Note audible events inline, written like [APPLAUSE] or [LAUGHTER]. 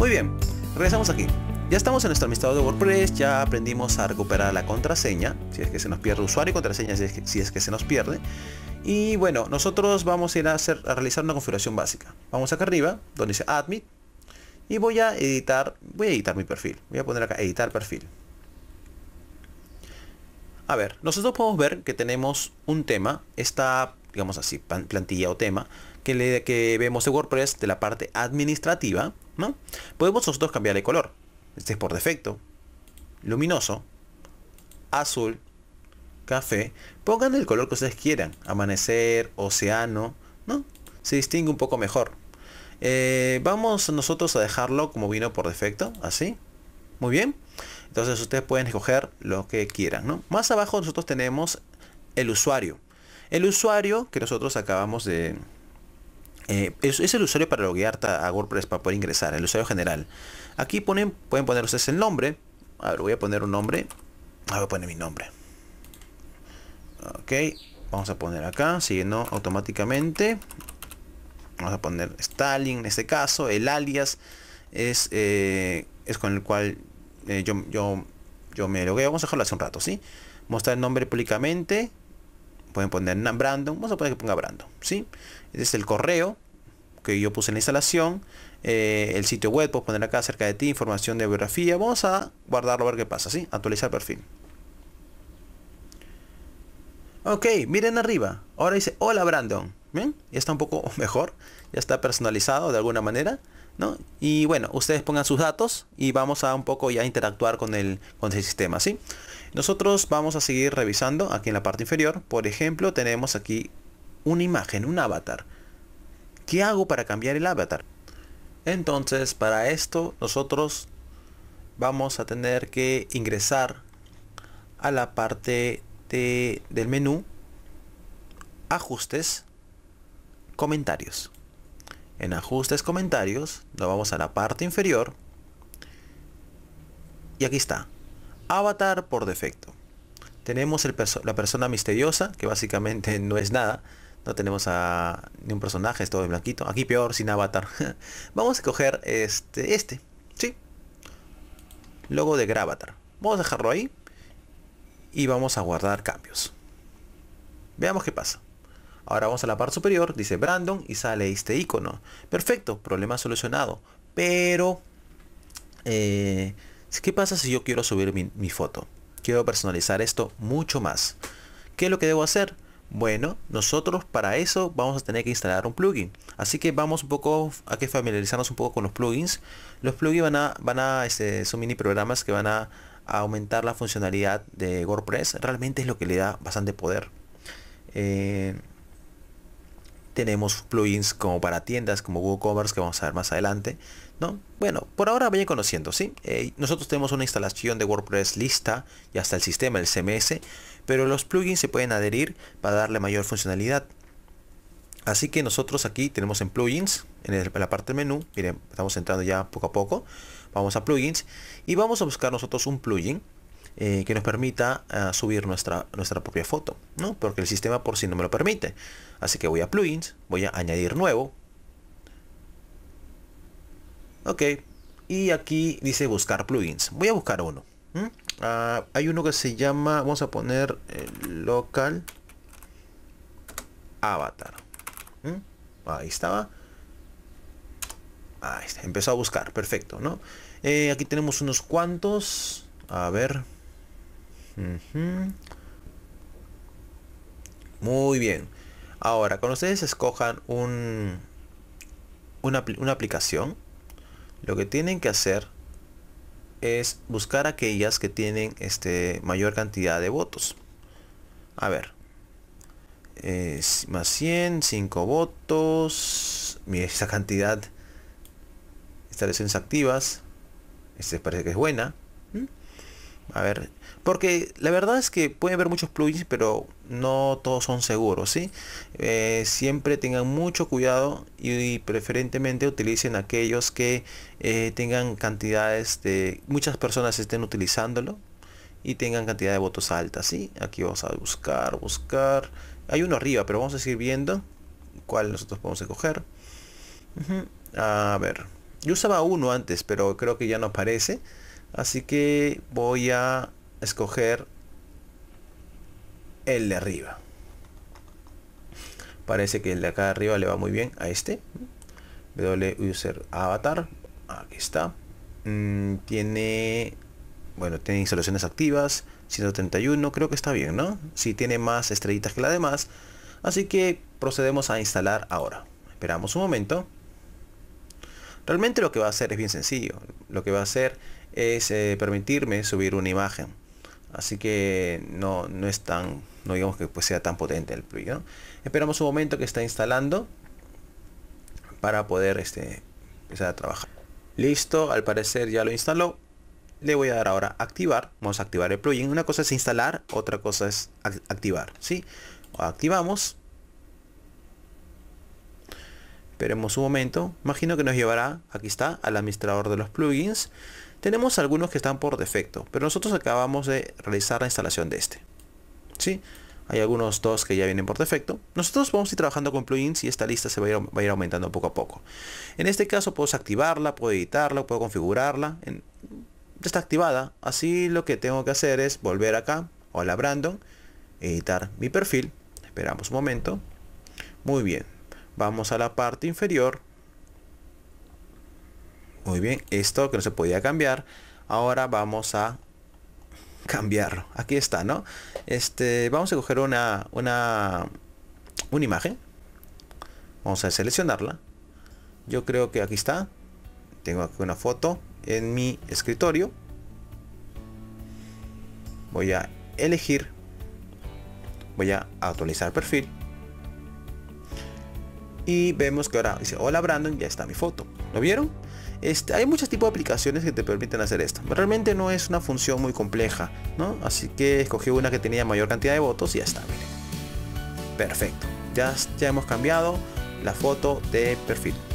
Muy bien, regresamos aquí. Ya estamos en nuestro administrador de WordPress, ya aprendimos a recuperar la contraseña, si es que se nos pierde usuario y contraseña si es, que, se nos pierde. Y bueno, nosotros vamos a ir a, hacer, a realizar una configuración básica. Vamos acá arriba, donde dice Admit, y voy a editar, voy a editar mi perfil. Voy a poner acá editar perfil. A ver, nosotros podemos ver que tenemos un tema, esta, digamos así, plantilla o tema, que, le, que vemos de WordPress de la parte administrativa, Podemos nosotros cambiar de color. Este es por defecto. Luminoso. Azul. Café. Pongan el color que ustedes quieran. Amanecer, océano, ¿no? Se distingue un poco mejor. Eh, vamos nosotros a dejarlo como vino por defecto, así. Muy bien. Entonces ustedes pueden escoger lo que quieran, Más abajo nosotros tenemos el usuario. El usuario que nosotros acabamos de, eh, es, el usuario para loguear a WordPress para poder ingresar, el usuario general. Aquí ponen, pueden poner ustedes el nombre. A voy a poner un nombre. Ah, voy a poner mi nombre. Ok, vamos a poner acá, siguiendo automáticamente. Vamos a poner Stalin en este caso. El alias es, eh, es con el cual eh, yo, yo, yo me logueo. Vamos a dejarlo hace un rato, ¿sí? Mostrar el nombre públicamente. Pueden poner Brandon. Vamos a poner que ponga Brandon. ¿sí? Este es el correo que yo puse en la instalación. Eh, el sitio web, pues poner acá acerca de ti, información de biografía. Vamos a guardarlo a ver qué pasa. ¿sí? Actualizar perfil. Ok, miren arriba. Ahora dice, hola Brandon. ¿Bien? Ya está un poco [LAUGHS] mejor. Ya está personalizado de alguna manera. Y bueno, ustedes pongan sus datos y vamos a un poco ya interactuar con el, con el sistema, ¿sí? Nosotros vamos a seguir revisando aquí en la parte inferior. Por ejemplo, tenemos aquí una imagen, un avatar. ¿Qué hago para cambiar el avatar? Entonces, para esto nosotros vamos a tener que ingresar a la parte del menú ajustes comentarios en ajustes comentarios, nos vamos a la parte inferior y aquí está, avatar por defecto. Tenemos el la persona misteriosa, que básicamente no es nada, no tenemos a ni un personaje, es todo de blanquito. Aquí peor, sin avatar. [LAUGHS] vamos a coger este, este, sí, logo de Gravatar. Vamos a dejarlo ahí y vamos a guardar cambios. Veamos qué pasa. Ahora vamos a la parte superior, dice Brandon y sale este icono. Perfecto, problema solucionado. Pero, eh, ¿qué pasa si yo quiero subir mi, foto? Quiero personalizar esto mucho más. ¿Qué es lo que debo hacer? Bueno, nosotros para eso vamos a tener que instalar un plugin. Así que vamos un poco a que familiarizarnos un poco con los plugins. Los plugins van a, van a, este, son mini programas que van a, aumentar la funcionalidad de WordPress. Realmente es lo que le da bastante poder. Eh, tenemos plugins como para tiendas, como WooCommerce, que vamos a ver más adelante, ¿no? Bueno, por ahora vayan conociendo, ¿sí? Eh, nosotros tenemos una instalación de WordPress lista y hasta el sistema, el CMS, pero los plugins se pueden adherir para darle mayor funcionalidad. Así que nosotros aquí tenemos en plugins, en, en la parte del menú, miren, estamos entrando ya poco a poco, vamos a plugins y vamos a buscar nosotros un plugin eh, que nos permita eh, subir nuestra, nuestra propia foto, ¿no? Porque el sistema por si no me lo permite. Así que voy a plugins, voy a añadir nuevo. Ok, y aquí dice buscar plugins. Voy a buscar uno. Ah, hay uno que se llama, vamos a poner local avatar. Ahí estaba. Ahí está, empezó a buscar, perfecto, ¿no? Eh, aquí tenemos unos cuantos. A ver, muy bien. Ahora, cuando ustedes escojan un, una, aplicación, lo que tienen que hacer es buscar aquellas que tienen este, mayor cantidad de votos. A ver. es más 100, 5 votos. Mira esa cantidad. Instalaciones activas. Este parece que es buena. ¿Mm? A ver, porque la verdad es que puede haber muchos plugins, pero no todos son seguros, ¿sí? Eh, siempre tengan mucho cuidado y, preferentemente utilicen aquellos que eh, tengan cantidades de... Muchas personas estén utilizándolo y tengan cantidad de votos altas, ¿sí? Aquí vamos a buscar, buscar... Hay uno arriba, pero vamos a seguir viendo cuál nosotros podemos escoger. A ver, yo usaba uno antes, pero creo que ya no aparece. Así que voy a escoger el de arriba. Parece que el de acá arriba le va muy bien a este. W user avatar. Aquí está. Mm, tiene bueno, tiene instalaciones activas, 131, creo que está bien, ¿no? Si sí, tiene más estrellitas que la demás. Así que procedemos a instalar ahora. Esperamos un momento. Realmente lo que va a hacer es bien sencillo. Lo que va a hacer es eh, permitirme subir una imagen. Así que no, no es tan, no digamos que pues sea tan potente el plugin. Esperamos un momento que está instalando para poder este, empezar a trabajar. Listo, al parecer ya lo instaló. Le voy a dar ahora activar. Vamos a activar el plugin. Una cosa es instalar, otra cosa es activar. si activamos Esperemos un momento. Imagino que nos llevará, aquí está, al administrador de los plugins. Tenemos algunos que están por defecto, pero nosotros acabamos de realizar la instalación de este. ¿Sí? Hay algunos dos que ya vienen por defecto. Nosotros vamos a ir trabajando con plugins y esta lista se va a ir, aumentando poco a poco. En este caso puedo activarla, puedo editarla, puedo configurarla. En, está activada. Así lo que tengo que hacer es volver acá. Hola Brandon. Editar mi perfil. Esperamos un momento. Muy bien. Vamos a la parte inferior. Muy bien, esto que no se podía cambiar. Ahora vamos a cambiarlo. Aquí está, ¿no? Este, vamos a coger una, una, una imagen. Vamos a seleccionarla. Yo creo que aquí está. Tengo aquí una foto en mi escritorio. Voy a elegir. Voy a actualizar perfil. Y vemos que ahora dice, hola Brandon, ya está mi foto. ¿Lo vieron? Este, hay muchos tipos de aplicaciones que te permiten hacer esto. Realmente no es una función muy compleja, ¿no? Así que escogí una que tenía mayor cantidad de votos y ya está, miren. Perfecto. Ya, ya hemos cambiado la foto de perfil.